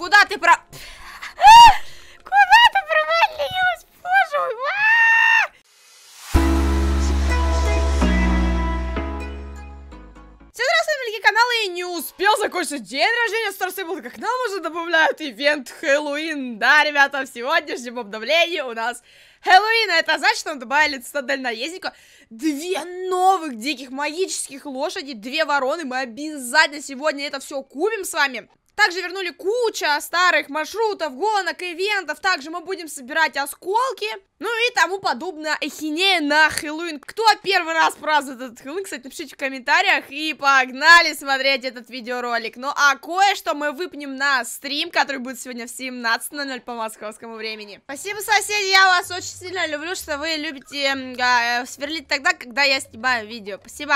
Куда ты про... Куда ты провалилась, боже мой? Всем здравствуйте, канала и не успел закончить день рождения Star Stable, как нам уже добавляют ивент Хэллоуин. Да, ребята, в сегодняшнем обновлении у нас Хэллоуин, а это значит, что нам добавили цитат дальноездника, две новых диких магических лошади, две вороны, мы обязательно сегодня это все купим с вами. Также вернули куча старых маршрутов, гонок, ивентов. Также мы будем собирать осколки. Ну и тому подобное. Эхинея на Хэллоуин. Кто первый раз празднует этот Хэллоуин, кстати, напишите в комментариях. И погнали смотреть этот видеоролик. Ну а кое-что мы выпнем на стрим, который будет сегодня в 17.00 по московскому времени. Спасибо, соседи, я вас очень сильно люблю, что вы любите э, сверлить тогда, когда я снимаю видео. Спасибо.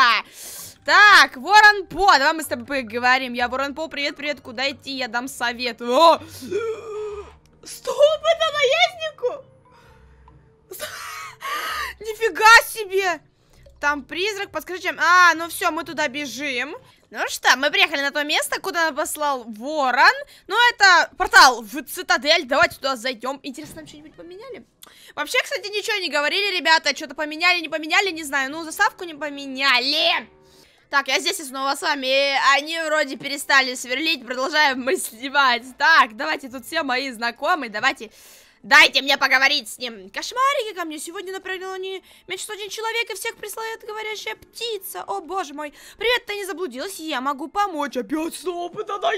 Так, Ворон По, давай мы с тобой поговорим. Я Ворон По, привет-привет, куда идти? пойти, я дам совет. О! Стоп, это наезднику! Нифига себе! Там призрак, подскажите. А, ну все, мы туда бежим. Ну что, мы приехали на то место, куда нас послал Ворон. Ну, это портал в цитадель. Давайте туда зайдем. Интересно, нам что-нибудь поменяли? Вообще, кстати, ничего не говорили, ребята. Что-то поменяли, не поменяли, не знаю. Ну, заставку не поменяли. Так, я здесь и снова с вами. они вроде перестали сверлить, продолжаем мы снимать. Так, давайте, тут все мои знакомые, давайте... Дайте мне поговорить с ним. Кошмарики ко мне. Сегодня направил не меньше сотни человек, и всех прислает, говорящая птица. О, боже мой. Привет, ты не заблудилась? Я могу помочь. Опять снова, да, да,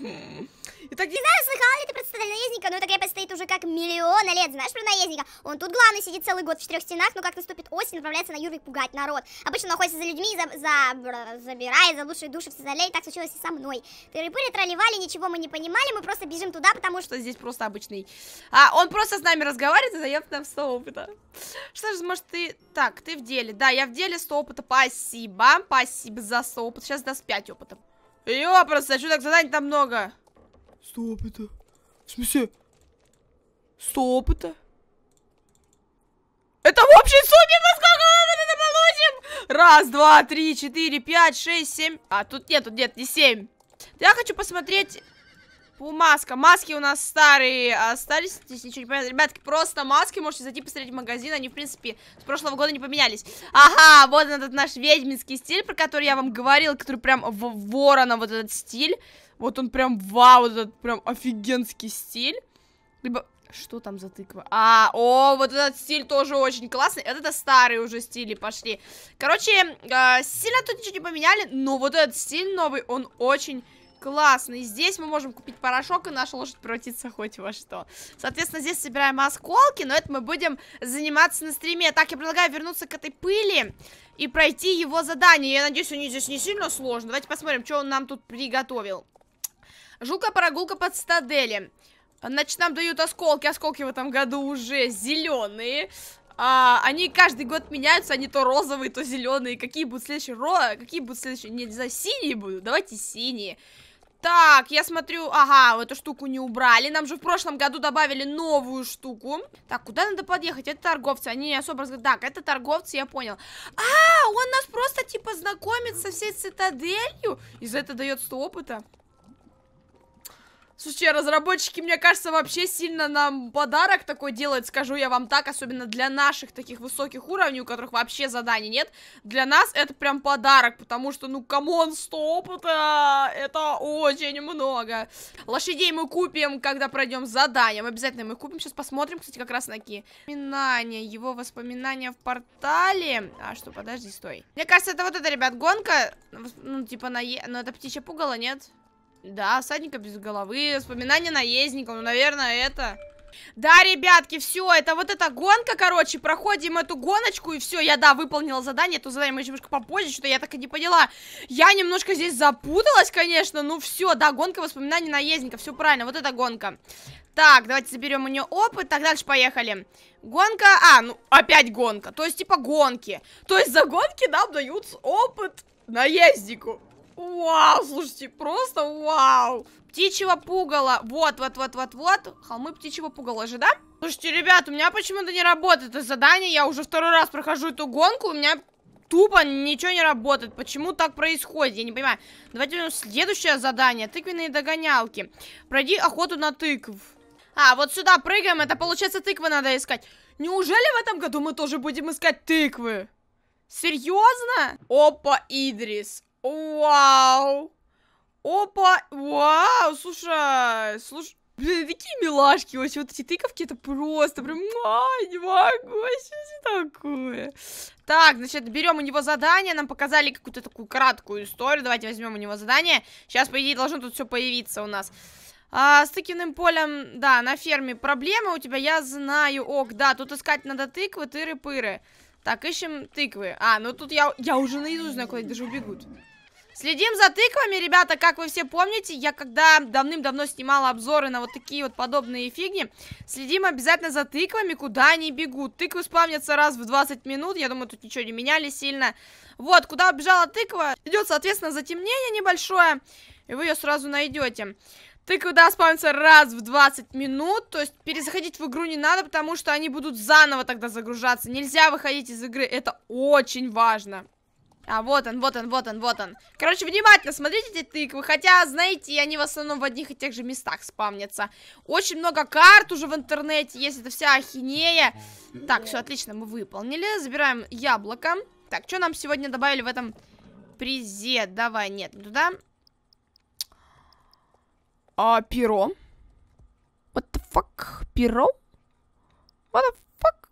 Итак, не знаю, слыхал ли ты про цитадель наездника, но эта крепость стоит уже как миллиона лет, знаешь про наездника? Он тут главный, сидит целый год в четырех стенах, но как наступит осень, направляется на Юрвик пугать народ. Обычно он охотится за людьми, за, за, забирает за лучшие души в цитадель, так случилось и со мной. Тыры-пыры тролливали, ничего мы не понимали, мы просто бежим туда, потому что здесь просто обычный. А, он просто с нами разговаривает и займет нам 100 опыта. Что же, может ты... Так, ты в деле. Да, я в деле 100 опыта, спасибо, спасибо за 100 опыта. Сейчас даст 5 опыта. Йо, просто, а что так заданий там много? Сто опыта. В смысле? Сто опыта? Это в общей сумме мы сколько опыта получим? Раз, два, три, четыре, пять, шесть, семь. А, тут нет, тут нет, не семь. Я хочу посмотреть Фу, маска. Маски у нас старые а, остались. Здесь ничего не понятно. Ребятки, просто маски. Можете зайти посмотреть в магазин. Они, в принципе, с прошлого года не поменялись. Ага, вот этот наш ведьминский стиль, про который я вам говорил, Который прям в ворона, вот этот стиль. Вот он прям вау, вот этот прям офигенский стиль. Либо... Что там за тыква? А, о, вот этот стиль тоже очень классный. это старые уже стили пошли. Короче, э, сильно тут ничего не поменяли, но вот этот стиль новый, он очень Классно. И здесь мы можем купить порошок, и наша лошадь превратится хоть во что. Соответственно, здесь собираем осколки, но это мы будем заниматься на стриме. Так, я предлагаю вернуться к этой пыли и пройти его задание. Я надеюсь, у них здесь не сильно сложно. Давайте посмотрим, что он нам тут приготовил. Жука-прогулка под стадели. Значит, нам дают осколки. Осколки в этом году уже зеленые. А, они каждый год меняются, они то розовые, то зеленые. Какие будут следующие ро... Какие будут следующие? Не, за синие будут. Давайте синие. Так, я смотрю, ага, эту штуку не убрали. Нам же в прошлом году добавили новую штуку. Так, куда надо подъехать? Это торговцы, они не особо разговаривают. Так, это торговцы, я понял. А, он нас просто, типа, знакомит со всей цитаделью. И за это дает 100 опыта. Слушай, разработчики, мне кажется, вообще сильно нам подарок такой делают, скажу я вам так, особенно для наших таких высоких уровней, у которых вообще заданий нет. Для нас это прям подарок, потому что, ну, камон, 100 опыта, это очень много. Лошадей мы купим, когда пройдем задание, мы обязательно мы купим, сейчас посмотрим, кстати, как раз на ки. Воспоминания, его воспоминания в портале. А, что, подожди, стой. Мне кажется, это вот это, ребят, гонка, ну, типа, на... Е... Ну, это птичья пугало, Нет. Да, всадника без головы, воспоминания наездника, ну, наверное, это... Да, ребятки, все, это вот эта гонка, короче, проходим эту гоночку, и все, я, да, выполнила задание, то задание мы еще немножко попозже, что-то я так и не поняла. Я немножко здесь запуталась, конечно, ну все, да, гонка воспоминаний наездника, все правильно, вот эта гонка. Так, давайте заберем у нее опыт, так дальше поехали. Гонка, а, ну, опять гонка, то есть типа гонки. То есть за гонки нам дают опыт наезднику. Вау, слушайте, просто вау. Птичьего пугала. Вот, вот, вот, вот, вот. Холмы птичьего пугала же, да? Слушайте, ребят, у меня почему-то не работает это задание. Я уже второй раз прохожу эту гонку. У меня тупо ничего не работает. Почему так происходит? Я не понимаю. Давайте возьмем следующее задание. Тыквенные догонялки. Пройди охоту на тыкв. А, вот сюда прыгаем. Это получается тыквы надо искать. Неужели в этом году мы тоже будем искать тыквы? Серьезно? Опа, Идрис. Вау! Опа! Вау! Слушай, слушай. Блин, такие милашки вообще. Вот эти тыковки, это просто прям... Ай, не могу, вообще что такое? Так, значит, берем у него задание. Нам показали какую-то такую краткую историю. Давайте возьмем у него задание. Сейчас, по идее, должно тут все появиться у нас. А, с тыквенным полем, да, на ферме проблемы у тебя, я знаю. Ок, да, тут искать надо тыквы, тыры-пыры. Так, ищем тыквы. А, ну тут я, я уже наизусть знаю, куда даже убегут. Следим за тыквами, ребята, как вы все помните, я когда давным-давно снимала обзоры на вот такие вот подобные фигни, следим обязательно за тыквами, куда они бегут. Тыквы спавнятся раз в 20 минут, я думаю, тут ничего не меняли сильно. Вот, куда убежала тыква, идет, соответственно, затемнение небольшое, и вы ее сразу найдете. Тыквы, да, спавнятся раз в 20 минут, то есть перезаходить в игру не надо, потому что они будут заново тогда загружаться. Нельзя выходить из игры, это очень важно. А, вот он, вот он, вот он, вот он. Короче, внимательно смотрите эти тыквы. Хотя, знаете, они в основном в одних и тех же местах спамнятся. Очень много карт уже в интернете есть. Это вся ахинея. Так, все, отлично, мы выполнили. Забираем яблоко. Так, что нам сегодня добавили в этом призе? Давай, нет, туда. А, перо. What the fuck? Перо? What the fuck?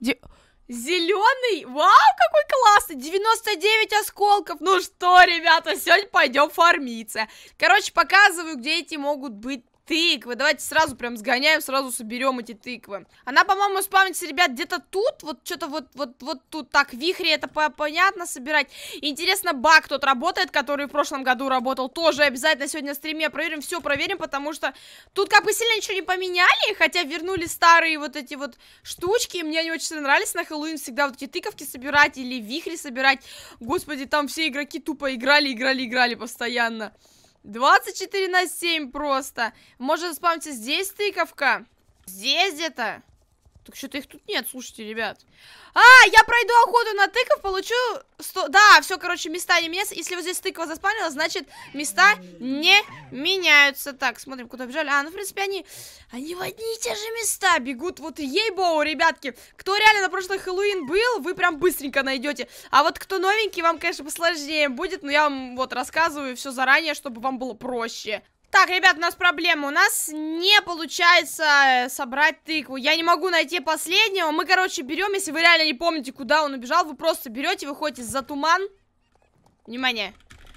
Де... Зеленый? Вау, какой классный! 99 осколков! Ну что, ребята, сегодня пойдем фармиться. Короче, показываю, где эти могут быть тыквы. Давайте сразу прям сгоняем, сразу соберем эти тыквы. Она, по-моему, спавнится, ребят, где-то тут. Вот что-то вот, вот, вот тут. Так, вихри, это по понятно собирать. Интересно, баг тот работает, который в прошлом году работал. Тоже обязательно сегодня в стриме проверим. Все проверим, потому что тут как бы сильно ничего не поменяли. Хотя вернули старые вот эти вот штучки. Мне они очень нравились на Хэллоуин всегда вот эти тыковки собирать или вихри собирать. Господи, там все игроки тупо играли, играли, играли постоянно. 24 на 7 просто. Может, спамиться здесь тыковка. Здесь где-то. Так что-то их тут нет, слушайте, ребят. А, я пройду охоту на тыков, получу 100... Да, все, короче, места не меняются. Если вот здесь тыква заспанила, значит, места не меняются. Так, смотрим, куда бежали. А, ну, в принципе, они... Они в одни и те же места бегут. Вот ей-боу, ребятки. Кто реально на прошлый Хэллоуин был, вы прям быстренько найдете. А вот кто новенький, вам, конечно, посложнее будет. Но я вам вот рассказываю все заранее, чтобы вам было проще. Так, ребят, у нас проблема. У нас не получается э, собрать тыкву. Я не могу найти последнего. Мы, короче, берем, если вы реально не помните, куда он убежал, вы просто берете, выходите за туман. Внимание.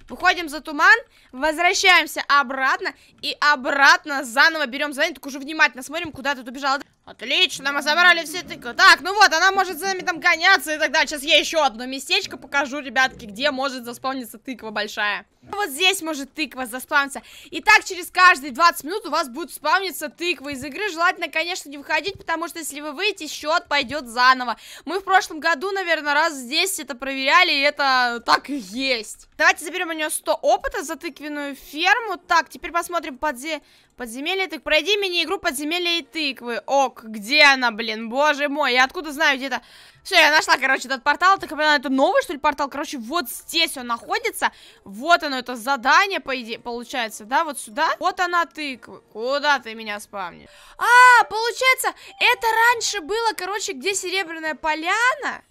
Выходим за туман, возвращаемся обратно и обратно заново берем задание. Так уже внимательно смотрим, куда тут убежал. Отлично, мы забрали все тыквы. Так, ну вот, она может за нами там гоняться и тогда Сейчас я еще одно местечко покажу, ребятки, где может заспавниться тыква большая. Вот здесь может тыква заспавниться. И так через каждые 20 минут у вас будет спавниться тыква из игры. Желательно, конечно, не выходить, потому что если вы выйдете, счет пойдет заново. Мы в прошлом году, наверное, раз здесь это проверяли, и это так и есть. Давайте заберем у нее 100 опыта за тыквенную ферму. Так, теперь посмотрим подзе... подземелье тыкв. Пройди мини-игру подземелье и тыквы. Ок, где она, блин? Боже мой, я откуда знаю, где это... Все, я нашла, короче, этот портал. Так, поняла, это новый, что ли, портал? Короче, вот здесь он находится. Вот оно, это задание, по идее, получается, да? Вот сюда. Вот она тыква. Куда ты меня спамнишь? А, получается, это раньше было, короче, где серебряная поляна?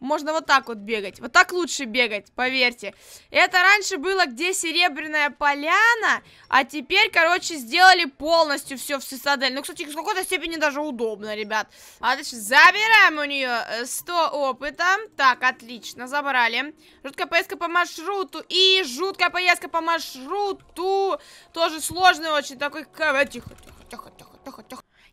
Можно вот так вот бегать. Вот так лучше бегать, поверьте. Это раньше было где серебряная поляна, а теперь, короче, сделали полностью все в Сисадель. Ну, кстати, в какой-то степени даже удобно, ребят. А дальше забираем у нее 100 э, опыта. Так, отлично, забрали. Жуткая поездка по маршруту и жуткая поездка по маршруту. Тоже сложный очень такой... Э, тихо, тихо, тихо, тихо.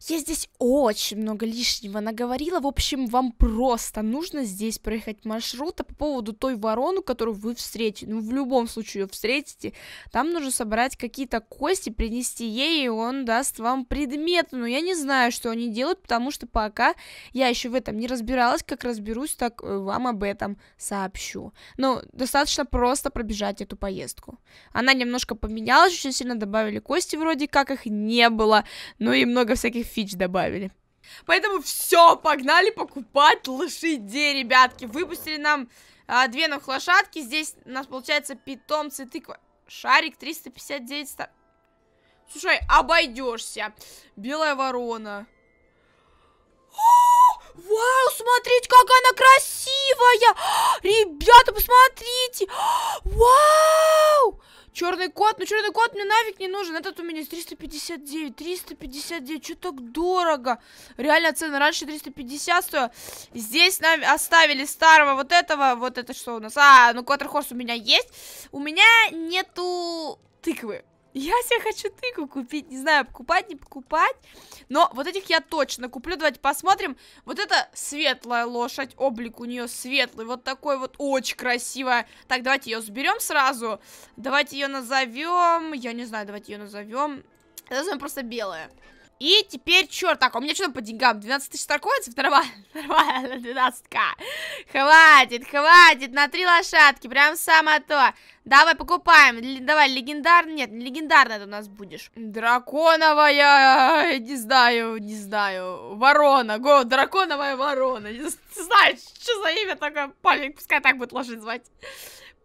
Я здесь очень много лишнего наговорила. В общем, вам просто нужно здесь проехать маршрут. А по поводу той ворону, которую вы встретите, ну, в любом случае ее встретите, там нужно собрать какие-то кости, принести ей, и он даст вам предметы. Но я не знаю, что они делают, потому что пока я еще в этом не разбиралась. Как разберусь, так э, вам об этом сообщу. Но достаточно просто пробежать эту поездку. Она немножко поменялась, очень сильно добавили кости, вроде как их не было. Ну и много всяких фич добавили. Поэтому все, погнали покупать лошадей, ребятки. Выпустили нам а, две новых лошадки. Здесь у нас получается питомцы, тыква. Шарик 359 стар... Слушай, обойдешься. Белая ворона. А, вау, смотрите, как она красивая! А, ребята, посмотрите! А, вау! Черный кот, ну черный кот мне нафиг не нужен. Этот у меня 359, 359, что так дорого? Реально цена раньше 350 стоила. Здесь нам оставили старого вот этого, вот это что у нас? А, ну Квадрохорс у меня есть. У меня нету тыквы. Я себе хочу тыкву купить. Не знаю, покупать, не покупать. Но вот этих я точно куплю. Давайте посмотрим. Вот это светлая лошадь. Облик у нее светлый. Вот такой вот. Очень красивая. Так, давайте ее сберем сразу. Давайте ее назовем. Я не знаю, давайте ее назовем. Назовем просто белая. И теперь, черт, так, у меня что-то по деньгам, 12 тысяч старкоинцев, нормально, нормально, 12к. Хватит, хватит, на три лошадки, прям само то. Давай, покупаем, давай, легендарный, нет, легендарный это у нас будешь. Драконовая, не знаю, не знаю, ворона, го, драконовая ворона, не знаю, что за имя такое, Павлик, пускай так будет лошадь звать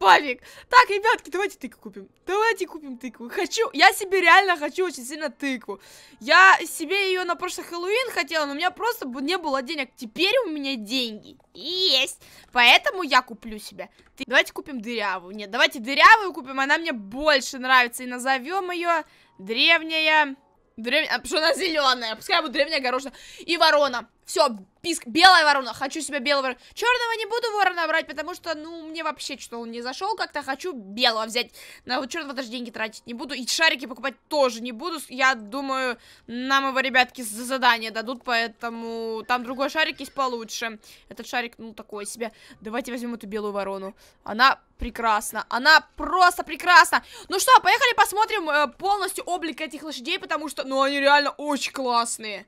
пофиг. Так, ребятки, давайте тыкву купим. Давайте купим тыкву. Хочу, я себе реально хочу очень сильно тыкву. Я себе ее на прошлый Хэллоуин хотела, но у меня просто не было денег. Теперь у меня деньги есть. Поэтому я куплю себе. Ты... Давайте купим дырявую. Нет, давайте дырявую купим, она мне больше нравится. И назовем ее древняя... Древняя... А, что она зеленая? Пускай будет древняя горошина. И ворона. Все, писк, белая ворона, хочу себе белого ворона. Черного не буду ворона брать, потому что, ну, мне вообще что он не зашел как-то. Хочу белого взять. На вот черного даже деньги тратить не буду. И шарики покупать тоже не буду. Я думаю, нам его, ребятки, за задание дадут, поэтому там другой шарик есть получше. Этот шарик, ну, такой себе. Давайте возьмем эту белую ворону. Она прекрасна. Она просто прекрасна. Ну что, поехали посмотрим э, полностью облик этих лошадей, потому что, ну, они реально очень классные.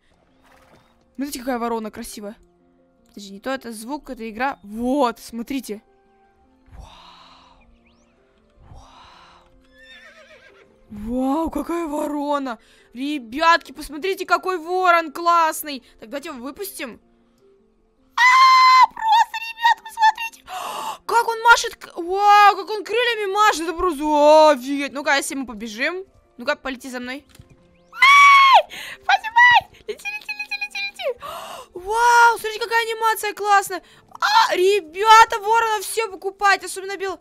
Смотрите, какая ворона красивая. Подожди, не то это звук, это игра. Вот, смотрите. Вау. какая ворона. Ребятки, посмотрите, какой ворон классный. Так, давайте его выпустим. А, как он машет... Вау, как он крыльями машет. Это просто... офигеть. Ну-ка, а если мы побежим. Ну-ка, полети за мной. Ай! Поднимай! Лети, лети! Вау, смотрите, какая анимация классная. А, ребята, ворона все покупать, особенно бел...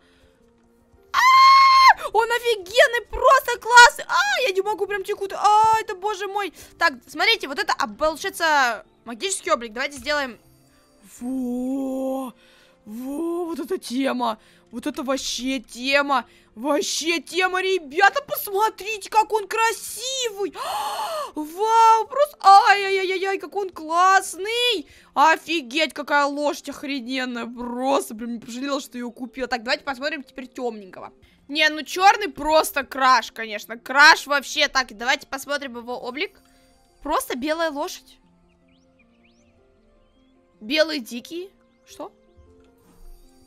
А, он офигенный, просто классный. А, я не могу, прям текут. А, это, боже мой. Так, смотрите, вот это, получается, магический облик. Давайте сделаем... Во! Во! вот эта тема. Вот это вообще тема. Вообще тема, ребята. Посмотрите, как он красивый. Вау, просто... Ай-яй-яй-яй, как он классный. Офигеть, какая лошадь охрененная. Просто, блин, не пожалела, что ее купила. Так, давайте посмотрим теперь темненького. Не, ну черный просто краш, конечно. Краш вообще. Так, давайте посмотрим его облик. Просто белая лошадь. Белый дикий. Что?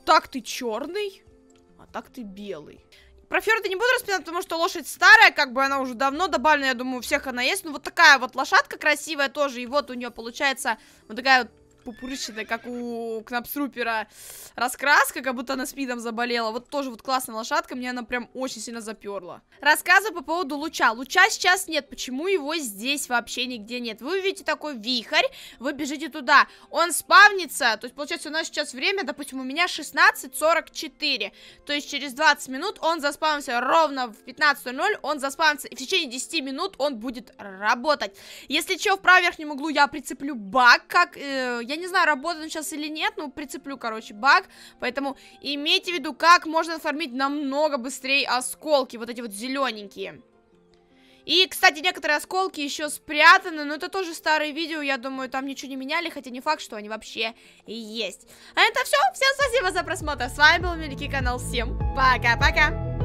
так ты черный, а так ты белый. Про Фьорда не буду распинать, потому что лошадь старая, как бы она уже давно добавлена, я думаю, у всех она есть. Ну, вот такая вот лошадка красивая тоже, и вот у нее получается вот такая вот пупырчатая, как у Кнапсрупера раскраска, как будто она спидом заболела. Вот тоже вот классная лошадка, мне она прям очень сильно заперла. Рассказываю по поводу луча. Луча сейчас нет, почему его здесь вообще нигде нет? Вы увидите такой вихрь, вы бежите туда. Он спавнится, то есть получается у нас сейчас время, допустим, у меня 16.44, то есть через 20 минут он заспавнится ровно в 15.00, он заспавнится, и в течение 10 минут он будет работать. Если что, в правом верхнем углу я прицеплю баг, как... Э, я не знаю, работает он сейчас или нет, но прицеплю, короче, баг. Поэтому имейте в виду, как можно оформить намного быстрее осколки, вот эти вот зелененькие. И, кстати, некоторые осколки еще спрятаны, но это тоже старые видео, я думаю, там ничего не меняли, хотя не факт, что они вообще есть. А это все, всем спасибо за просмотр, с вами был Великий канал, всем пока-пока!